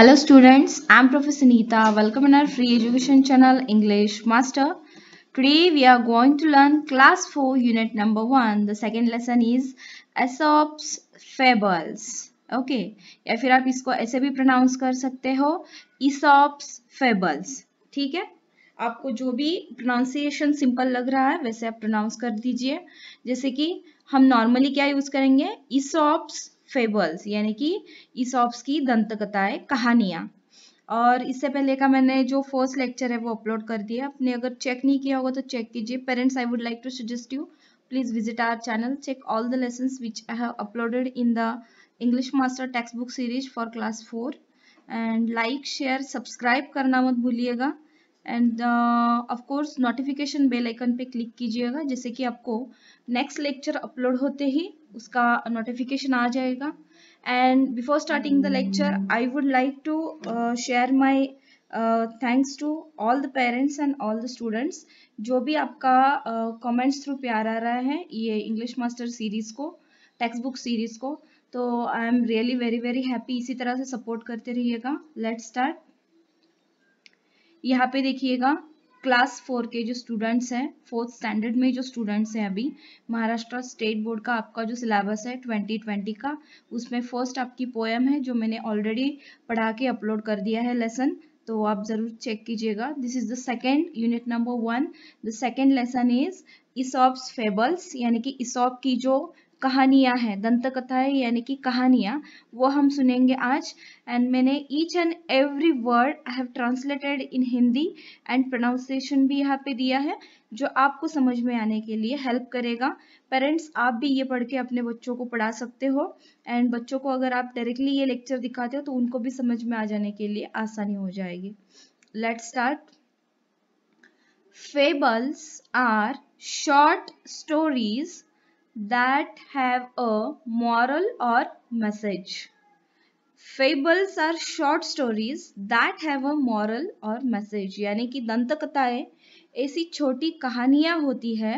Hello students I am professor Nita welcome in our free education channel English master today we are going to learn class four unit number one the second lesson is Aesop's fables okay या फिर आप इसको ऐसे भी pronounce कर सकते हो इसॉप्स fables ठीक है आपको जो भी प्रोनाउंसिएशन सिंपल लग रहा है वैसे आप प्रोनाउंस कर दीजिए जैसे कि हम नॉर्मली क्या यूज करेंगे इसॉप्स फेबल्स यानी कि ईसॉप्स की दंतकथाएं कहानियाँ और इससे पहले का मैंने जो फर्स्ट लेक्चर है वो अपलोड कर दिया आपने अगर चेक नहीं किया होगा तो चेक कीजिए parents I would like to suggest you please visit our channel check all the lesson which I have uploaded in the English master textbook series for class four and like share subscribe करना मत भूलिएगा and of course notification bell icon पे click कीजिएगा जैसे कि आपको next lecture upload होते ही उसका नोटिफिकेशन आ जाएगा and before starting the lecture I would like to share my thanks to all the parents and all the students जो भी आपका कमेंट्स uh, थ्रू प्यार आ रहा है ये इंग्लिश मास्टर सीरीज़ को टेक्स्ट बुक सीरीज़ को तो I am really very very happy इसी तरह से सपोर्ट करते रहिएगा लेट स्टार्ट यहाँ पे देखिएगा क्लास फोर के जो स्टूडेंट्स हैं फोर्थ स्टैंडर्ड में जो स्टूडेंट्स हैं अभी महाराष्ट्र स्टेट बोर्ड का आपका जो सिलेबस है 2020 का उसमें फर्स्ट आपकी पोएम है जो मैंने ऑलरेडी पढ़ा के अपलोड कर दिया है लेसन तो आप ज़रूर चेक कीजिएगा this is the second unit number one the second lesson is Aesop's fables यानी कि इसॉप की जो कहानियां हैं दंत है यानी कि कहानियां वो हम सुनेंगे आज एंड मैंने each and every word I have translated in Hindi and pronunciation भी यहाँ पे दिया है जो आपको समझ में आने के लिए हेल्प करेगा पेरेंट्स आप भी ये पढ़ के अपने बच्चों को पढ़ा सकते हो एंड बच्चों को अगर आप डायरेक्टली ये लेक्चर दिखाते हो तो उनको भी समझ में आ जाने के लिए आसानी हो जाएगी let start fables are short stories that have a moral or message. fables are short stories that have a moral और मैसेज यानी कि दंत ऐसी छोटी कहानियां होती है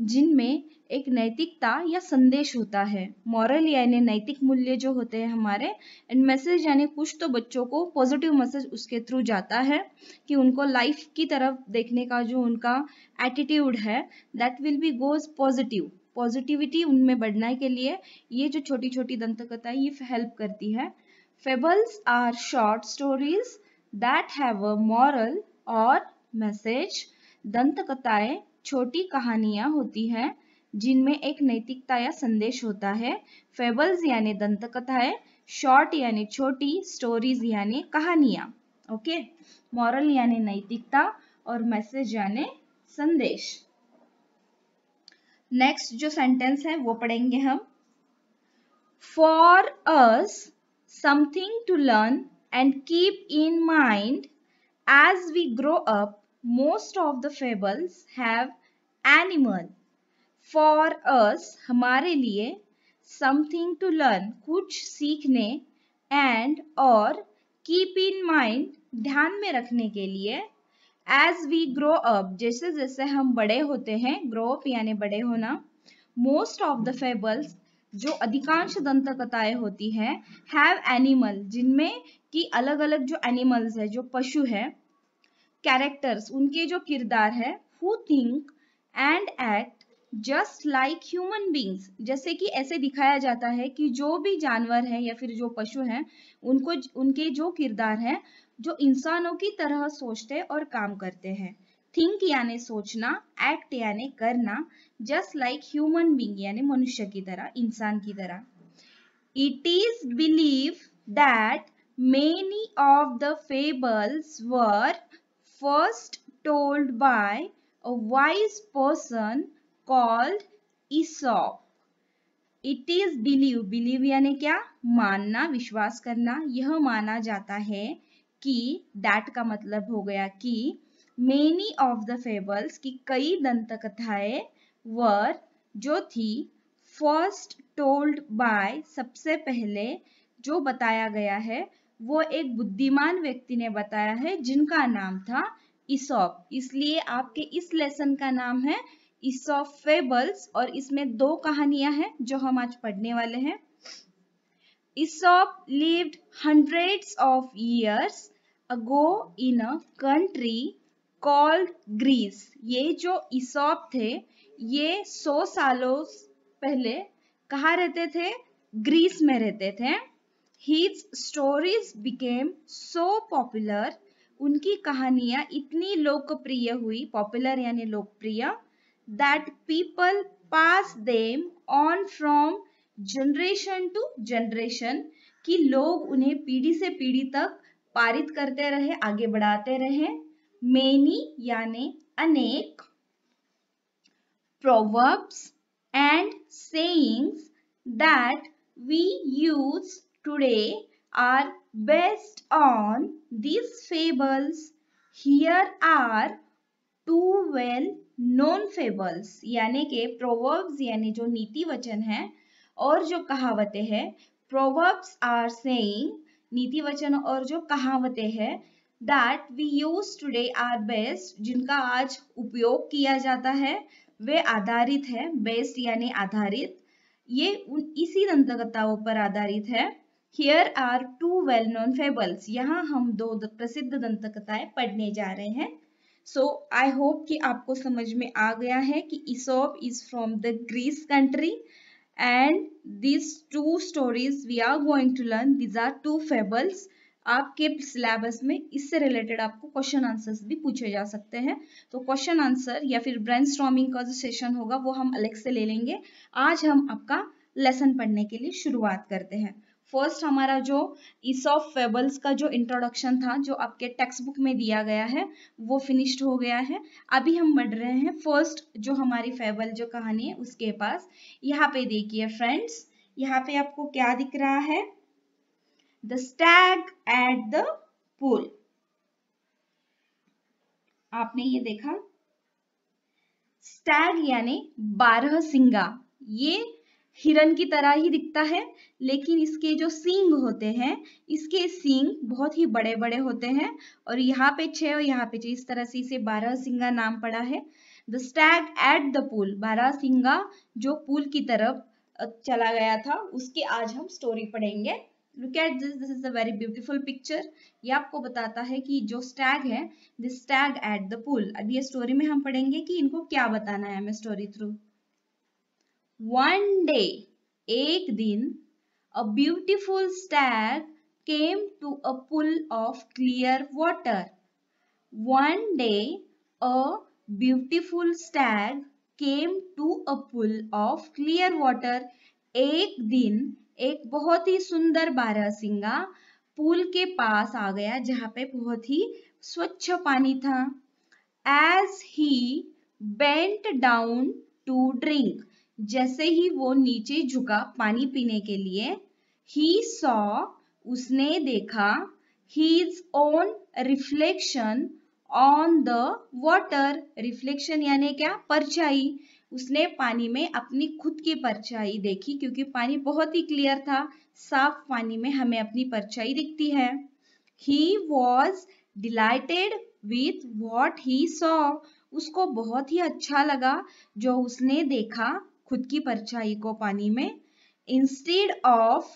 जिनमें एक नैतिकता या संदेश होता है मॉरल यानी नैतिक मूल्य जो होते हैं हमारे एंड मैसेज यानी कुछ तो बच्चों को पॉजिटिव मैसेज उसके थ्रू जाता है कि उनको लाइफ की तरफ देखने का जो उनका एटीट्यूड है that will be goes positive positivity उनमें बढ़ने के लिए ये जो छोटी छोटी दंतकथा ये हेल्प करती है fables are short stories that have a moral और मैसेज दंत कथाएं छोटी कहानियां होती हैं जिनमें एक नैतिकता या संदेश होता है फेबल्स यानी दंत कथाएं शॉर्ट यानी छोटी स्टोरीज यानी कहानियां ओके मॉरल यानी नैतिकता और मैसेज यानी संदेश नेक्स्ट जो सेंटेंस है वो पढ़ेंगे हम for us something to learn and keep in mind as we grow up most of the fables have animal for us हमारे लिए समथिंग टू लर्न कुछ सीखने एंड और कीप इन माइंड ध्यान में रखने के लिए एज वी ग्रो अप जैसे जैसे हम बड़े होते हैं ग्रो अप यानी बड़े होना मोस्ट ऑफ द फेबल्स जो अधिकांश दंत कथाएं होती है हैव एनिमल जिनमें कि अलग अलग जो एनिमल्स है जो पशु है कैरेक्टर्स उनके जो किरदार है who think and act just like human beings जैसे कि ऐसे दिखाया जाता है कि जो भी जानवर है या फिर जो पशु है उनको उनके जो किरदार है जो इंसानों की तरह सोचते और काम करते हैं थिंक यानी सोचना एक्ट यानी करना जस्ट लाइक ह्यूमन बींग यानी मनुष्य की तरह इंसान की तरह it is believe that many of the fables were first told by a wise person called Aesop it is believe believe यानी क्या मानना विश्वास करना यह माना जाता है की दैट का मतलब हो गया कि मेनी ऑफ द फेबल्स की कई दंत वर जो थी फर्स्ट टोल्ड बाय सबसे पहले जो बताया गया है वो एक बुद्धिमान व्यक्ति ने बताया है जिनका नाम था इसॉप इसलिए आपके इस लेसन का नाम है इसॉप फेबल्स और इसमें दो कहानियां हैं जो हम आज पढ़ने वाले हैं Aesop lived hundreds of years ago in a country called Greece ये जो इसोप थे ये सौ सालों पहले कहा रहते थे ग्रीस में रहते थे his stories became so popular उनकी कहानियां इतनी लोकप्रिय हुई पॉपुलर यानी लोकप्रिय that people pass them on from generation to generation कि लोग उन्हें पीढ़ी से पीढ़ी तक पारित करते रहे आगे बढ़ाते रहे मेनी यानी अनेक proverbs and sayings that we use today are based on this fables here are two well known fables यानी के प्रोवर्ब्स यानी जो नीति वचन है और जो कहावतें हैं प्रोवर्ब्स आर सेइंग नीति वचन और जो कहावतें हैं that we use today are based जिनका आज उपयोग किया जाता है वे आधारित है बेस्ट यानी आधारित ये उन इसी दंतकथाओं पर आधारित है here are two well known fables यहाँ हम दो प्रसिद्ध दंतकथाएं पढ़ने जा रहे हैं सो आई होप कि आपको समझ में आ गया है कि Aesop is from the Greece country and this two stories we are going to learn these are two fables आपके सिलेबस में इससे रिलेटेड आपको क्वेश्चन आंसर्स भी पूछे जा सकते हैं तो क्वेश्चन आंसर या फिर ब्रेन का जो सेशन होगा वो हम अलग से ले लेंगे आज हम आपका लेसन पढ़ने के लिए शुरुआत करते हैं फर्स्ट हमारा जो ईसॉफ फेबल्स का जो इंट्रोडक्शन था जो आपके टेक्स्ट बुक में दिया गया है वो फिनिश्ड हो गया है अभी हम बढ़ रहे हैं फर्स्ट जो हमारी फेबल जो कहानी है उसके पास यहाँ पे देखिए फ्रेंड्स यहाँ पे आपको क्या दिख रहा है the stag at the pool आपने ये देखा स्टैग यानी बारह सिंगा ये हिरन की तरह ही दिखता है लेकिन इसके जो सींग होते हैं इसके सींग बहुत ही बड़े बड़े होते हैं और यहाँ पे छह और यहाँ पे इस तरह से इसे बारह सिंगा नाम पड़ा है the stag at the pool बारह सिंगा जो पुल की तरफ चला गया था उसकी आज हम स्टोरी पढ़ेंगे look at this this is a very beautiful picture ये आपको बताता है कि जो स्टैग है this stag at the pool अब ये स्टोरी में हम पढ़ेंगे कि इनको क्या बताना है हमें स्टोरी थ्रू वन डे एक दिन a beautiful stag came to a pool of clear water one day a beautiful stag came to a pool of clear water एक दिन एक बहुत ही सुंदर बारह सिंगा पुल के पास आ गया जहां पे बहुत ही स्वच्छ पानी था as he bent down to drink जैसे ही वो नीचे झुका पानी पीने के लिए ही सॉ उसने देखा his own reflection on the water reflection यानी क्या परछाई उसने पानी में अपनी खुद की परछाई देखी क्योंकि पानी बहुत ही क्लियर था साफ पानी में हमें अपनी परछाई दिखती है he was delighted with what he saw उसको बहुत ही अच्छा लगा जो उसने देखा खुद की परछाई को पानी में इंस्टेड ऑफ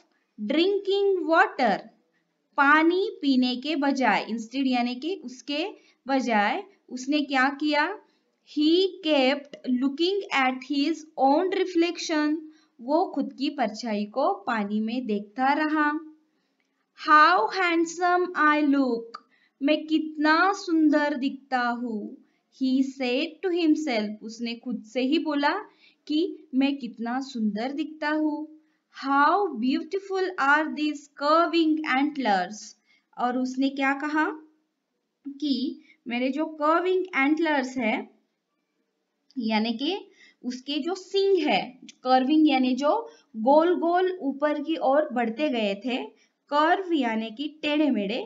ड्रिंकिंग वाटर पानी पीने के बजाय इंस्टेड यानी कि उसके बजाय उसने क्या किया he kept looking at his own reflection वो खुद की परछाई को पानी में देखता रहा हाउ हैंडसम आई लुक मैं कितना सुंदर दिखता हूँ ही सेड टू हिमसेल्फ उसने खुद से ही बोला कि मैं कितना सुंदर दिखता हूँ how beautiful are this curving antlers और उसने क्या कहा कि मेरे जो कर्विंग एंटलर्स है यानी कि उसके जो सिंग है कर्विंग यानी जो गोल गोल ऊपर की ओर बढ़ते गए थे कर्व यानी कि टेढ़े मेढ़े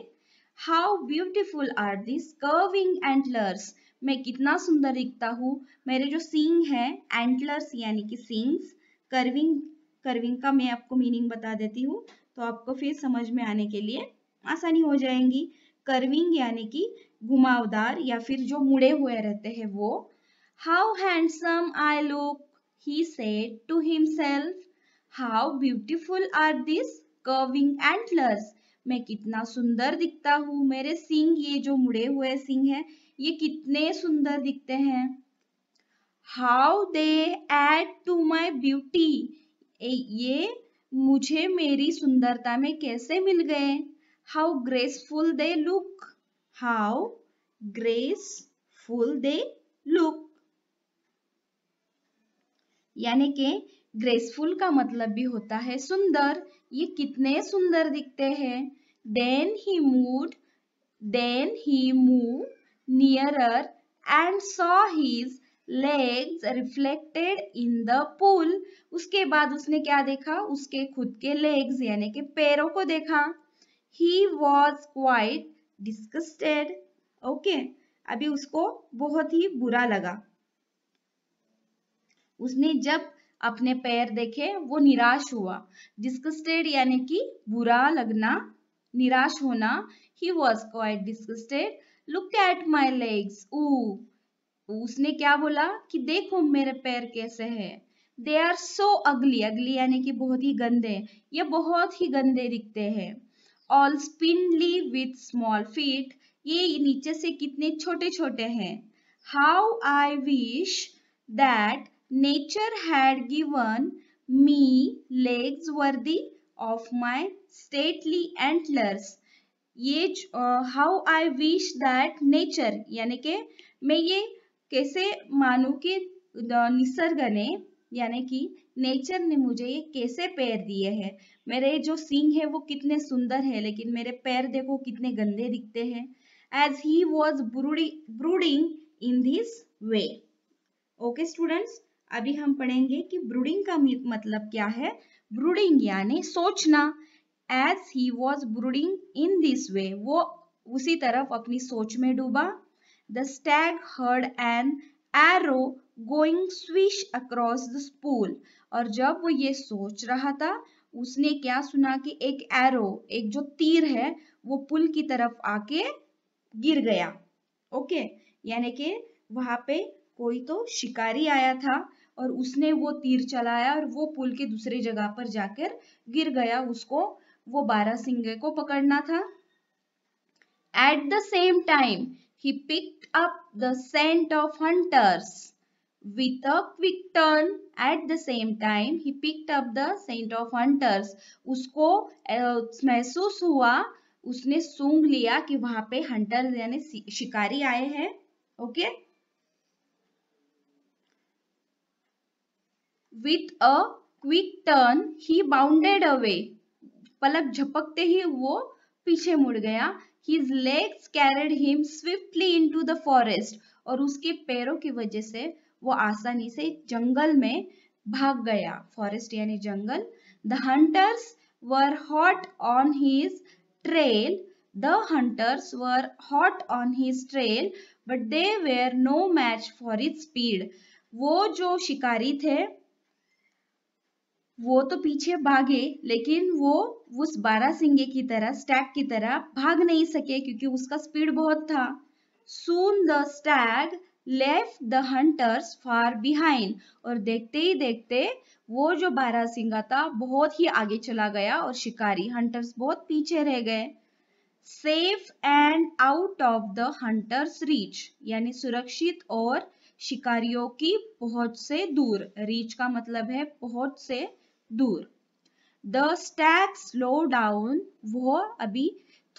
how beautiful are this curving antlers मैं कितना सुंदर दिखता हूँ मेरे जो सींग है एंटलर्स यानी कि सींग्स कर्विंग कर्विंग का मैं आपको मीनिंग बता देती हूँ तो आपको फिर समझ में आने के लिए आसानी हो जाएंगी कर्विंग यानी कि घुमावदार या फिर जो मुड़े हुए रहते हैं वो how handsome I look he said to himself how beautiful are this curving antlers मैं कितना सुंदर दिखता हूँ मेरे सिंग ये जो मुड़े हुए सिंग है ये कितने सुंदर दिखते हैं how they add to my beauty ये मुझे मेरी सुंदरता में कैसे मिल गए how graceful they look how graceful they look यानी के ग्रेसफुल का मतलब भी होता है सुंदर ये कितने सुंदर दिखते हैं then he moved then he move nearer and saw his legs reflected in the pool. उसके बाद उसने क्या देखा उसके खुद के legs यानी कि पैरों को देखा He was quite disgusted. Okay. अभी उसको बहुत ही बुरा लगा उसने जब अपने पैर देखे वो निराश हुआ डिस्कस्टेड यानी कि बुरा लगना निराश होना he was quite disgusted look at my legs ऊ उसने क्या बोला कि देखो मेरे पैर कैसे है दे आर सो अगली अगली यानी कि बहुत ही गंदे ये बहुत ही गंदे दिखते हैं all spindly with small feet ये नीचे से कितने छोटे छोटे हैं how I wish that nature had given me legs worthy of my stately antlers ये how I wish that nature यानी के मैं ये कैसे मानू कि निसर्ग ने यानी कि नेचर ने मुझे ये कैसे पैर दिए हैं मेरे जो सिंग है वो कितने सुंदर है लेकिन मेरे पैर देखो कितने गंदे दिखते हैं as he was brooding in this way okay students अभी हम पढ़ेंगे कि ब्रूडिंग का मतलब क्या है ब्रूडिंग यानी सोचना as he was brooding in this way वो उसी तरफ अपनी सोच में डूबा the stag heard an arrow going swish across the pool और जब वो ये सोच रहा था उसने क्या सुना कि एक एरो एक जो तीर है वो पुल की तरफ आके गिर गया ओके यानी कि वहां पे कोई तो शिकारी आया था और उसने वो तीर चलाया और वो पुल के दूसरे जगह पर जाकर गिर गया उसको वो बारह सिंगे को पकड़ना था at the same time he pick up the scent of hunters with a quick turn at the same time he picked up the scent of hunters उसको महसूस हुआ उसने सूंघ लिया कि वहां पे हंटर यानी शिकारी आए हैं okay with a quick turn he bounded away पलक झपकते ही वो पीछे मुड़ गया his legs carried him swiftly into the forest और उसके पैरों की वजह से वो आसानी से जंगल में भाग गया फॉरेस्ट यानी जंगल the hunters were hot on his trail the hunters were hot on his trail but they were no match for his speed वो जो शिकारी थे वो तो पीछे भागे लेकिन वो उस बारह सिंगे की तरह स्टैग की तरह भाग नहीं सके क्योंकि उसका स्पीड बहुत था soon the stag left the hunters far behind और देखते ही देखते वो जो बारह सिंगा था बहुत ही आगे चला गया और शिकारी हंटर्स बहुत पीछे रह गए safe and out of the hunters reach यानी सुरक्षित और शिकारियों की पहुंच से दूर रीच का मतलब है पहुंच से दूर द स्टैक स्लो डाउन वो अभी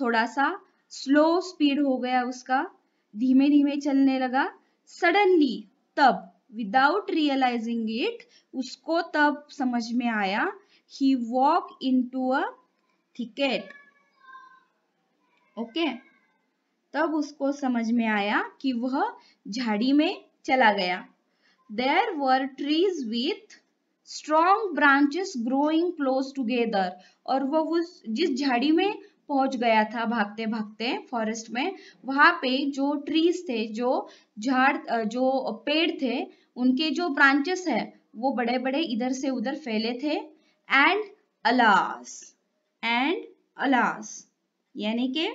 थोड़ा सा स्लो स्पीड हो गया उसका धीमे धीमे चलने लगा सडनली तब विदाउट रियलाइजिंग इट उसको तब समझ में आया he walk into a thicket okay तब उसको समझ में आया कि वह झाड़ी में चला गया there were trees with strong branches growing close together और वो उस जिस झाड़ी में पहुंच गया था भागते भागते फॉरेस्ट में वहां पे जो ट्रीज थे जो झाड़ जो पेड़ थे उनके जो ब्रांचेस है वो बड़े बड़े इधर से उधर फैले थे एंड अलास एंड अलास यानी के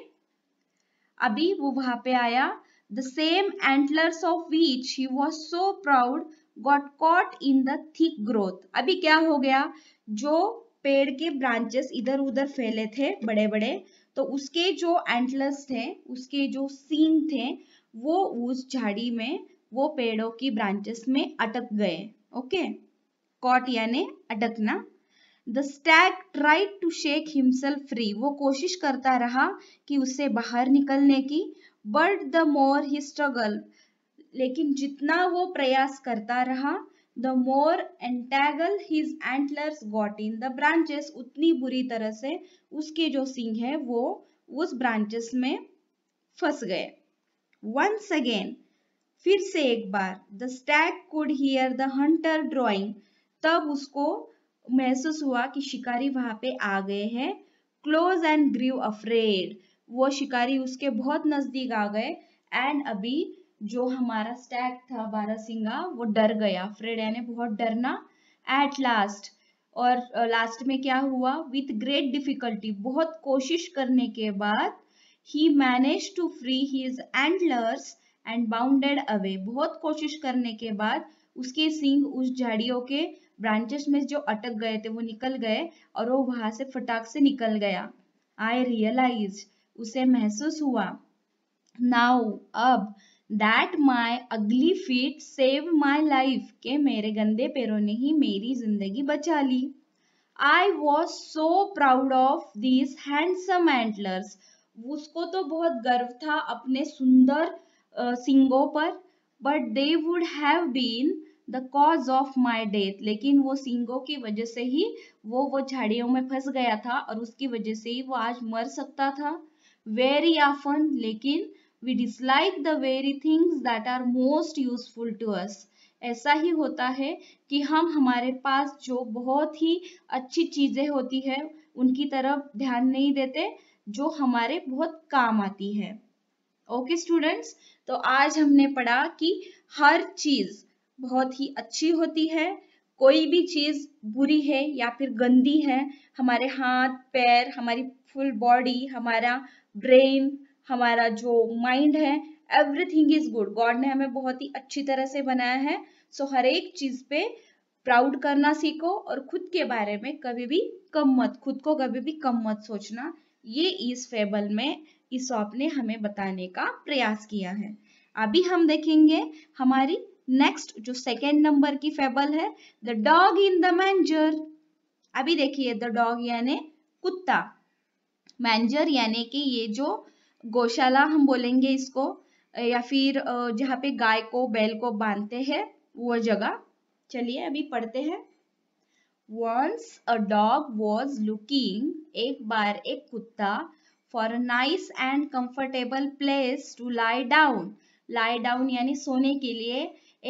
अभी वो वहां पे आया the same antlers of which he was so proud got caught in the thick growth अभी क्या हो गया जो पेड़ के ब्रांचेस इधर उधर फैले थे बड़े बड़े तो उसके जो एंटलस थे उसके जो सीन थे वो उस झाड़ी में वो पेड़ों की ब्रांचेस में अटक गए ओके कॉट यानी अटकना the stag tried to shake himself free वो कोशिश करता रहा कि उससे बाहर निकलने की but the more he struggle लेकिन जितना वो प्रयास करता रहा the more entangle his antlers got in the branches उतनी बुरी तरह से उसके जो सिंग है वो उस ब्रांचेस में फंस गए वंस अगेन फिर से एक बार the stag could hear the hunter drawing तब उसको महसूस हुआ कि शिकारी वहां पे आ गए हैं क्लोज एंड ग्रीव अफ्रेड वो शिकारी उसके बहुत नजदीक आ गए एंड अभी जो हमारा स्टैग था बारह सिंगा वो डर गया फ्रेड यानी बहुत डरना एट लास्ट और लास्ट में क्या हुआ विथ ग्रेट डिफिकल्टी बहुत कोशिश करने के बाद he manage to free his antlers and bounded away बहुत कोशिश करने के बाद उसके सिंह उस झाड़ियों के ब्रांचेस में जो अटक गए थे वो निकल गए और वो वहां से फटाक से निकल गया आई रियलाइज उसे महसूस हुआ नाउ अब दैट माई अगली फीट सेव माई लाइफ के मेरे गंदे पैरों ने ही मेरी जिंदगी बचा ली I was so proud of these handsome antlers उसको तो बहुत गर्व था अपने सुंदर सिंगों पर but they would have been the cause of my death लेकिन वो सिंगों की वजह से ही वो वो झाड़ियों में फंस गया था और उसकी वजह से ही वो आज मर सकता था वेरी आफन लेकिन we dislike the very things that are most useful to us ऐसा ही होता है कि हम हमारे पास जो बहुत ही अच्छी चीज़ें होती है उनकी तरफ ध्यान नहीं देते जो हमारे बहुत काम आती है ओके okay, स्टूडेंट्स तो आज हमने पढ़ा कि हर चीज़ बहुत ही अच्छी होती है कोई भी चीज़ बुरी है या फिर गंदी है हमारे हाथ पैर हमारी फुल बॉडी हमारा ब्रेन हमारा जो माइंड है एवरीथिंग इज गुड गॉड ने हमें बहुत ही अच्छी तरह से बनाया है सो हर एक चीज पे प्राउड करना सीखो और खुद के बारे में कभी भी कम मत खुद को कभी भी कम मत सोचना ये इस फेबल में ईसॉप ने हमें बताने का प्रयास किया है अभी हम देखेंगे हमारी नेक्स्ट जो सेकेंड नंबर की फेबल है the dog in the manger अभी देखिए द डॉग यानी कुत्ता मैंजर यानी कि ये जो गौशाला हम बोलेंगे इसको या फिर जहाँ पे गाय को बैल को बांधते हैं वो जगह चलिए अभी पढ़ते हैं once a dog was looking एक बार एक कुत्ता for a nice and comfortable place to lie down lie down यानी सोने के लिए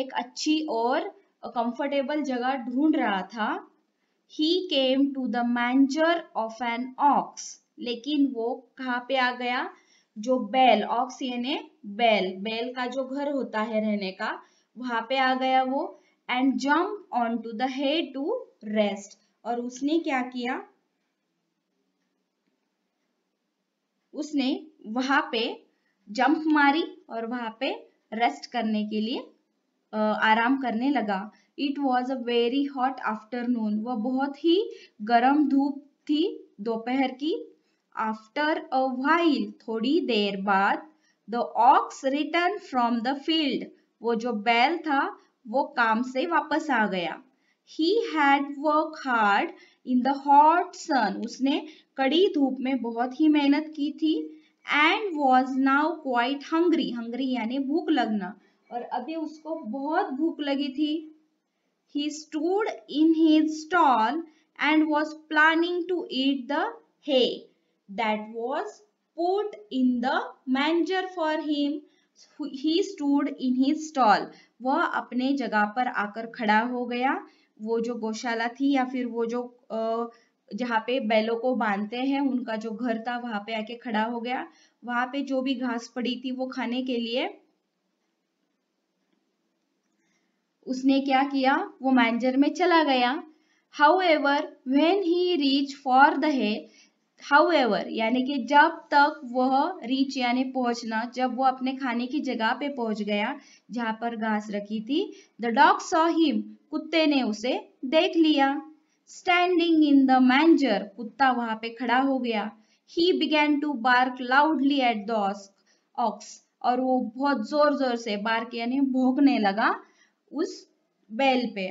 एक अच्छी और कंफर्टेबल जगह ढूंढ रहा था he came to the manger of an ox लेकिन वो कहाँ पे आ गया जो बैल ऑक्स यानी बैल बैल का जो घर होता है रहने का वहां पे आ गया वो and jump onto the hay to rest और उसने क्या किया उसने वहां पे जंप मारी और वहां पे रेस्ट करने के लिए आराम करने लगा it was a very hot afternoon वह बहुत ही गर्म धूप थी दोपहर की After a while, थोड़ी देर बाद the ox return from the field वो जो बैल था वो काम से वापस आ गया he had work hard in the hot sun उसने कड़ी धूप में बहुत ही मेहनत की थी and was now quite hungry hungry यानी भूख लगना और अभी उसको बहुत भूख लगी थी he stood in his stall and was planning to eat the hay that was put in the manger for him. He stood in his stall. वह अपने जगह पर आकर खड़ा हो गया वो जो गौशाला थी या फिर वो जो जहाँ पे बैलों को बांधते हैं उनका जो घर था वहां पे आके खड़ा हो गया वहां पे जो भी घास पड़ी थी वो खाने के लिए उसने क्या किया वो मैनेजर में चला गया however when he reach for the hay however यानी कि जब तक वह रीच यानी पहुंचना जब वो अपने खाने की जगह पे पहुंच गया जहां पर घास रखी थी द डॉग सॉ हिम कुत्ते ने उसे देख लिया स्टैंडिंग इन द मैंजर कुत्ता वहां पे खड़ा हो गया he began to bark loudly at the ox और वो बहुत जोर जोर से बार्क यानी भोंकने लगा उस बैल पे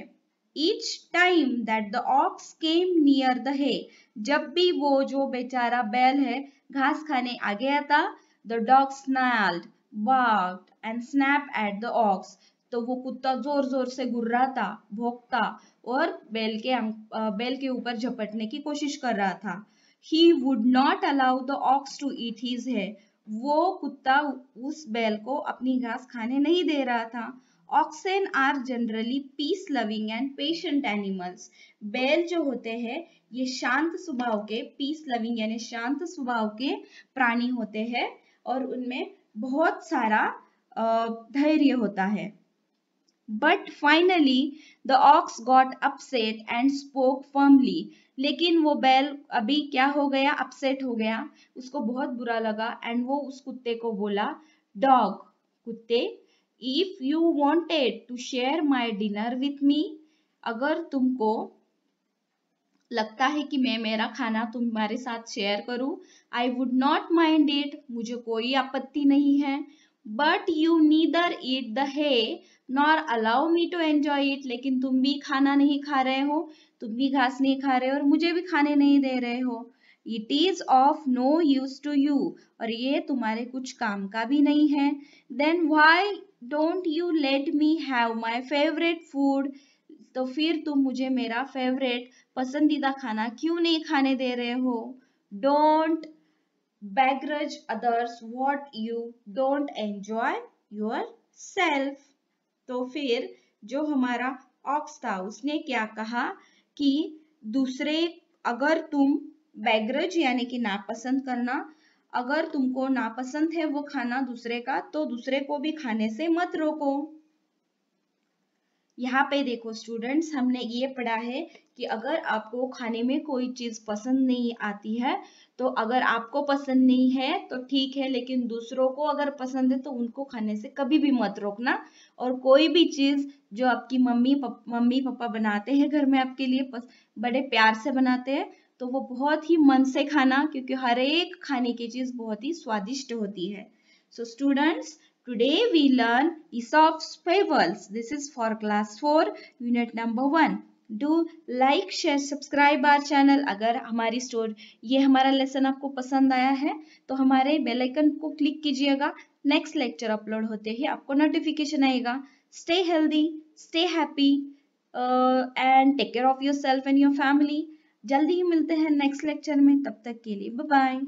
Each time that the ox came near the hay, जब भी वो जो बेचारा बैल है घास खाने आ गया था the dog snarled, barked and snapped at the ox. तो वो कुत्ता जोर जोर से गुर्रा था भोंकता और बैल के बैल के ऊपर झपटने की कोशिश कर रहा था he would not allow the ox to eat his hay वो कुत्ता उस बैल को अपनी घास खाने नहीं दे रहा था oxen are generally peace loving and patient animals बैल जो होते हैं ये शांत स्वभाव के पीस लविंग यानी शांत स्वभाव के प्राणी होते हैं और उनमें बहुत सारा धैर्य होता है but finally the ox got upset and spoke firmly लेकिन वो बैल अभी क्या हो गया अपसेट हो गया उसको बहुत बुरा लगा एंड वो उस कुत्ते को बोला डॉग कुत्ते if you wanted to share my dinner with me अगर तुमको लगता है कि मैं मेरा खाना तुम्हारे साथ शेयर करूं I would not mind it मुझे कोई आपत्ति नहीं है but you neither eat the hay nor allow me to enjoy it लेकिन तुम भी खाना नहीं खा रहे हो तुम भी घास नहीं खा रहे हो और मुझे भी खाने नहीं दे रहे हो it is of no use to you और ये तुम्हारे कुछ काम का भी नहीं है then why don't you let me have my favourite food तो फिर तुम मुझे मेरा फेवरेट पसंदीदा खाना क्यों नहीं खाने दे रहे हो don't begrudge others what you don't enjoy yourself तो फिर जो हमारा ऑक्स था उसने क्या कहा कि दूसरे अगर तुम बैग्रज यानी कि नापसंद करना अगर तुमको नापसंद है वो खाना दूसरे का तो दूसरे को भी खाने से मत रोको यहाँ पे देखो स्टूडेंट्स हमने ये पढ़ा है कि अगर आपको खाने में कोई चीज़ पसंद नहीं आती है तो अगर आपको पसंद नहीं है तो ठीक है लेकिन दूसरों को अगर पसंद है तो उनको खाने से कभी भी मत रोकना और कोई भी चीज़ जो आपकी मम्मी पप, मम्मी पापा बनाते हैं घर में आपके लिए पस, बड़े प्यार से बनाते हैं तो वो बहुत ही मन से खाना क्योंकि हर एक खाने की चीज़ बहुत ही स्वादिष्ट होती है so students Today we learn Aesop's Fables. This is for class four unit number one do like share subscribe our channel अगर हमारी स्टोर ये हमारा लेसन आपको पसंद आया है तो हमारे बेल आइकन को क्लिक कीजिएगा नेक्स्ट लेक्चर अपलोड होते ही आपको नोटिफिकेशन आएगा stay healthy stay happy and take care of yourself and your family जल्दी ही मिलते हैं नेक्स्ट लेक्चर में तब तक के लिए बाय